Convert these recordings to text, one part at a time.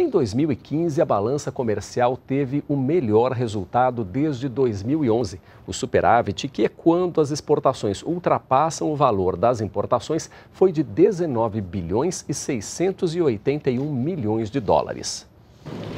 Em 2015, a balança comercial teve o melhor resultado desde 2011. O superávit, que é quando as exportações ultrapassam o valor das importações, foi de 19 bilhões e 681 milhões de dólares.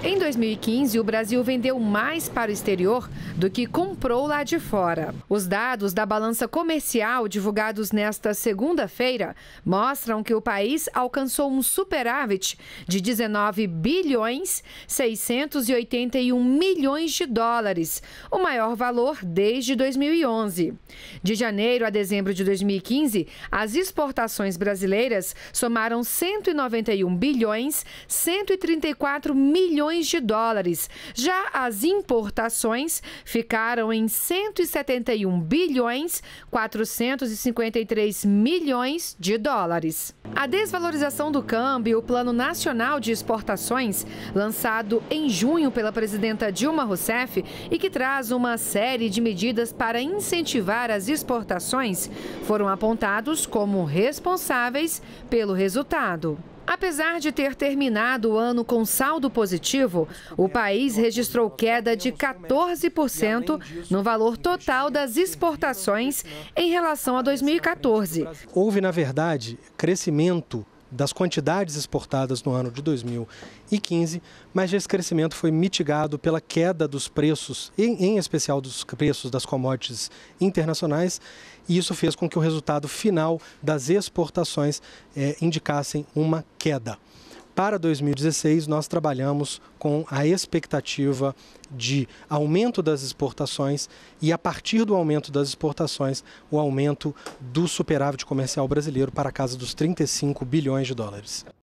Em 2015, o Brasil vendeu mais para o exterior do que comprou lá de fora. Os dados da balança comercial divulgados nesta segunda-feira mostram que o país alcançou um superávit de 19 bilhões 681 milhões de dólares, o maior valor desde 2011. De janeiro a dezembro de 2015, as exportações brasileiras somaram 191 bilhões 134 milhões bilhões de dólares. Já as importações ficaram em 171 bilhões 453 milhões de dólares. A desvalorização do câmbio, e o Plano Nacional de Exportações, lançado em junho pela presidenta Dilma Rousseff e que traz uma série de medidas para incentivar as exportações, foram apontados como responsáveis pelo resultado. Apesar de ter terminado o ano com saldo positivo, o país registrou queda de 14% no valor total das exportações em relação a 2014. Houve, na verdade, crescimento das quantidades exportadas no ano de 2015, mas esse crescimento foi mitigado pela queda dos preços, em, especial dos preços das commodities internacionais, e isso fez com que o resultado final das exportações eh, indicassem uma queda. Para 2016, nós trabalhamos com a expectativa de aumento das exportações e, a partir do aumento das exportações, o aumento do superávit comercial brasileiro para a casa dos 35 bilhões de dólares.